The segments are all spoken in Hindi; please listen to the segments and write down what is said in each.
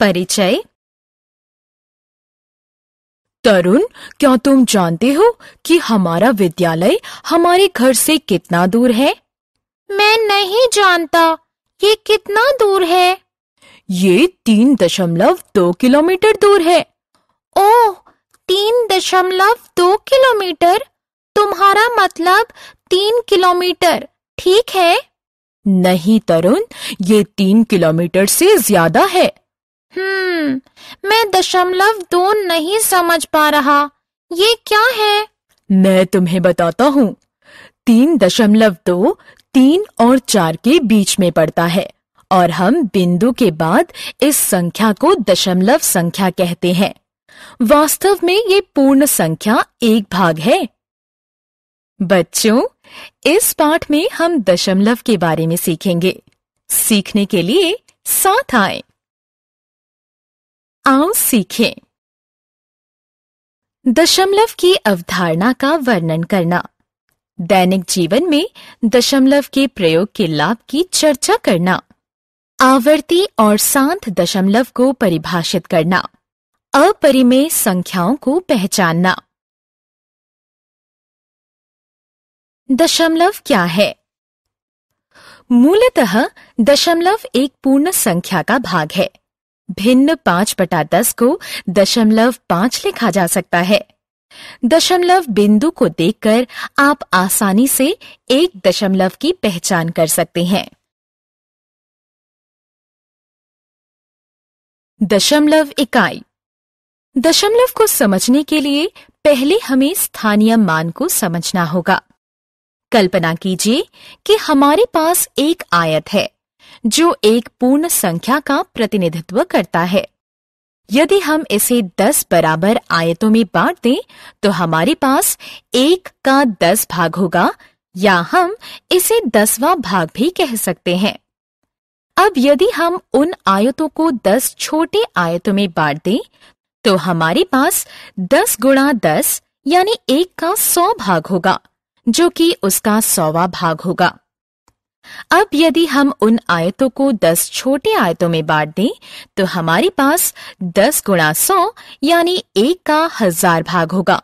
परिचय तरुण क्या तुम जानते हो कि हमारा विद्यालय हमारे घर से कितना दूर है मैं नहीं जानता ये कितना दूर है ये तीन दशमलव दो किलोमीटर दूर है ओह तीन दशमलव दो किलोमीटर तुम्हारा मतलब तीन किलोमीटर ठीक है नहीं तरुण ये तीन किलोमीटर से ज्यादा है हम्म मैं दशमलव दो नहीं समझ पा रहा ये क्या है मैं तुम्हें बताता हूँ तीन दशमलव दो तीन और चार के बीच में पड़ता है और हम बिंदु के बाद इस संख्या को दशमलव संख्या कहते हैं वास्तव में ये पूर्ण संख्या एक भाग है बच्चों इस पाठ में हम दशमलव के बारे में सीखेंगे सीखने के लिए साथ आएं। आओ सीखें दशमलव की अवधारणा का वर्णन करना दैनिक जीवन में दशमलव के प्रयोग के लाभ की चर्चा करना आवर्ती और शांत दशमलव को परिभाषित करना अपरिमेय संख्याओं को पहचानना दशमलव क्या है मूलतः दशमलव एक पूर्ण संख्या का भाग है भिन्न पांच बटा दस को दशमलव पांच लिखा जा सकता है दशमलव बिंदु को देखकर आप आसानी से एक दशमलव की पहचान कर सकते हैं दशमलव इकाई दशमलव को समझने के लिए पहले हमें स्थानीय मान को समझना होगा कल्पना कीजिए कि हमारे पास एक आयत है जो एक पूर्ण संख्या का प्रतिनिधित्व करता है यदि हम इसे 10 बराबर आयतों में बांट दें तो हमारे पास एक का 10 भाग होगा या हम इसे दसवां भाग भी कह सकते हैं अब यदि हम उन आयतों को 10 छोटे आयतों में बांट दें तो हमारे पास 10 गुणा दस यानी एक का सौ भाग होगा जो कि उसका सौवा भाग होगा अब यदि हम उन आयतों को दस छोटे आयतों में बांट दें तो हमारे पास दस गुणा सौ यानी एक का हजार भाग होगा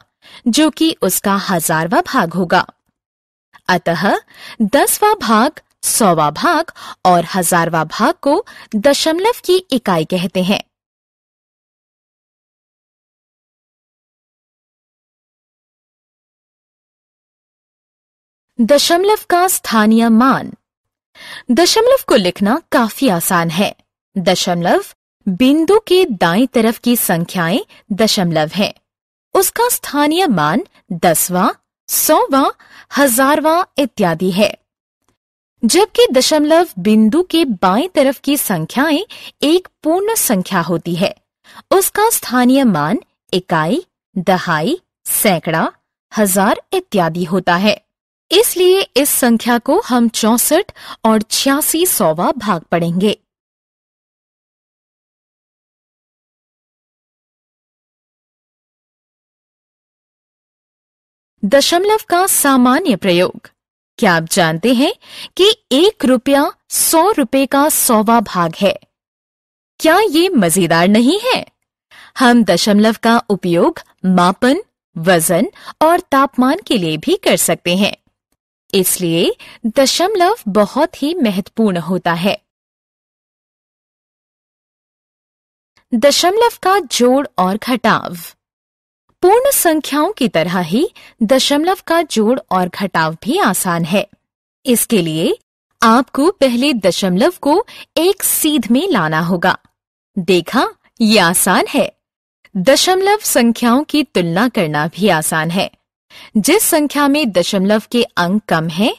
जो कि उसका हजारवा भाग होगा अतः दसवा भाग सौवा भाग और हजारवा भाग को दशमलव की इकाई कहते हैं दशमलव का स्थानीय मान दशमलव को लिखना काफी आसान है दशमलव बिंदु के दाई तरफ की संख्याएं दशमलव हैं। उसका स्थानीय मान दसवा सौवा हजारवां इत्यादि है जबकि दशमलव बिंदु के बाएं तरफ की संख्याएं एक पूर्ण संख्या होती है उसका स्थानीय मान इकाई दहाई सैकड़ा हजार इत्यादि होता है इसलिए इस संख्या को हम चौसठ और छियासी सौवा भाग पढ़ेंगे दशमलव का सामान्य प्रयोग क्या आप जानते हैं कि एक रुपया सौ रुपए का सौवा भाग है क्या ये मजेदार नहीं है हम दशमलव का उपयोग मापन वजन और तापमान के लिए भी कर सकते हैं इसलिए दशमलव बहुत ही महत्वपूर्ण होता है दशमलव का जोड़ और घटाव पूर्ण संख्याओं की तरह ही दशमलव का जोड़ और घटाव भी आसान है इसके लिए आपको पहले दशमलव को एक सीध में लाना होगा देखा ये आसान है दशमलव संख्याओं की तुलना करना भी आसान है जिस संख्या में दशमलव के अंक कम हैं,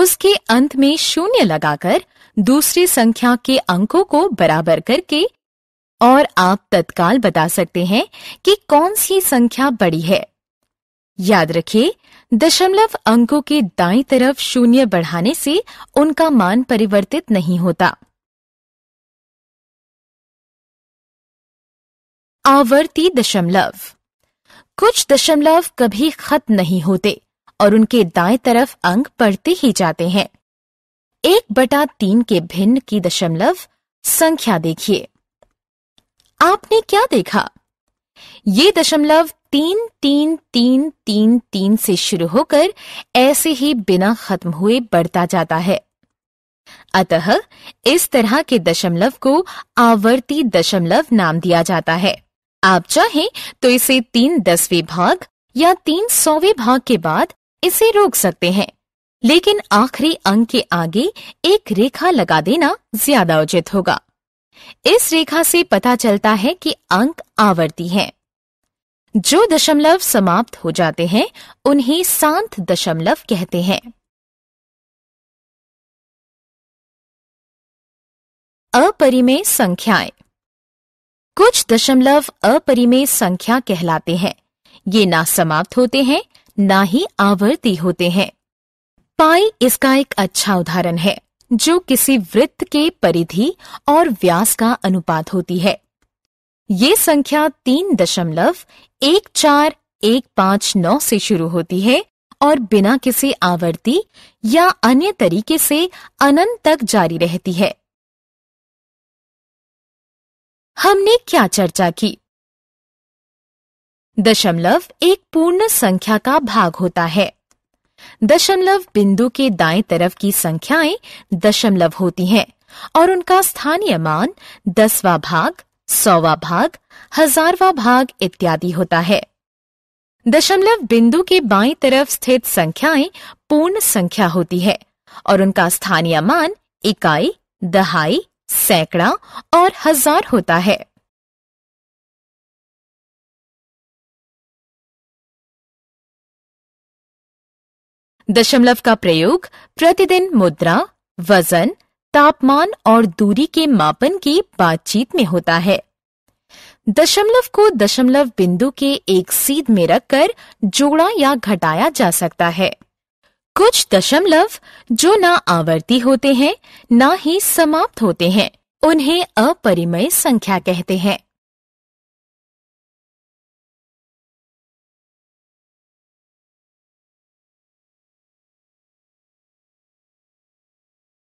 उसके अंत में शून्य लगाकर दूसरी संख्या के अंकों को बराबर करके और आप तत्काल बता सकते हैं कि कौन सी संख्या बड़ी है याद रखिए दशमलव अंकों के दाई तरफ शून्य बढ़ाने से उनका मान परिवर्तित नहीं होता आवर्ती दशमलव कुछ दशमलव कभी खत्म नहीं होते और उनके दाएं तरफ अंक बढ़ते ही जाते हैं एक बटा तीन के भिन्न की दशमलव संख्या देखिए आपने क्या देखा ये दशमलव तीन तीन तीन तीन तीन से शुरू होकर ऐसे ही बिना खत्म हुए बढ़ता जाता है अतः इस तरह के दशमलव को आवर्ती दशमलव नाम दिया जाता है आप चाहें तो इसे तीन दसवें भाग या तीन सौवे भाग के बाद इसे रोक सकते हैं लेकिन आखिरी अंक के आगे एक रेखा लगा देना ज्यादा उचित होगा इस रेखा से पता चलता है कि अंक आवर्ती हैं। जो दशमलव समाप्त हो जाते हैं उन्हें शांत दशमलव कहते हैं अपरिमेय संख्याएं कुछ दशमलव अपरिमेय संख्या कहलाते हैं ये ना समाप्त होते हैं ना ही आवर्ती होते हैं पाई इसका एक अच्छा उदाहरण है जो किसी वृत्त के परिधि और व्यास का अनुपात होती है ये संख्या तीन दशमलव एक चार एक पांच नौ से शुरू होती है और बिना किसी आवर्ती या अन्य तरीके से अनंत तक जारी रहती है हमने क्या चर्चा की दशमलव एक पूर्ण संख्या का भाग होता है दशमलव बिंदु के दाएं तरफ की संख्याएं दशमलव होती हैं और उनका स्थानीय मान दसवा भाग सौवा भाग हजारवा भाग इत्यादि होता है दशमलव बिंदु के बाई तरफ स्थित संख्याएं पूर्ण संख्या होती है और उनका स्थानीय मान इकाई दहाई सैकड़ा और हजार होता है दशमलव का प्रयोग प्रतिदिन मुद्रा वजन तापमान और दूरी के मापन की बातचीत में होता है दशमलव को दशमलव बिंदु के एक सीध में रखकर जोड़ा या घटाया जा सकता है कुछ दशमलव जो ना आवर्ती होते हैं ना ही समाप्त होते हैं उन्हें अपरिमय संख्या कहते हैं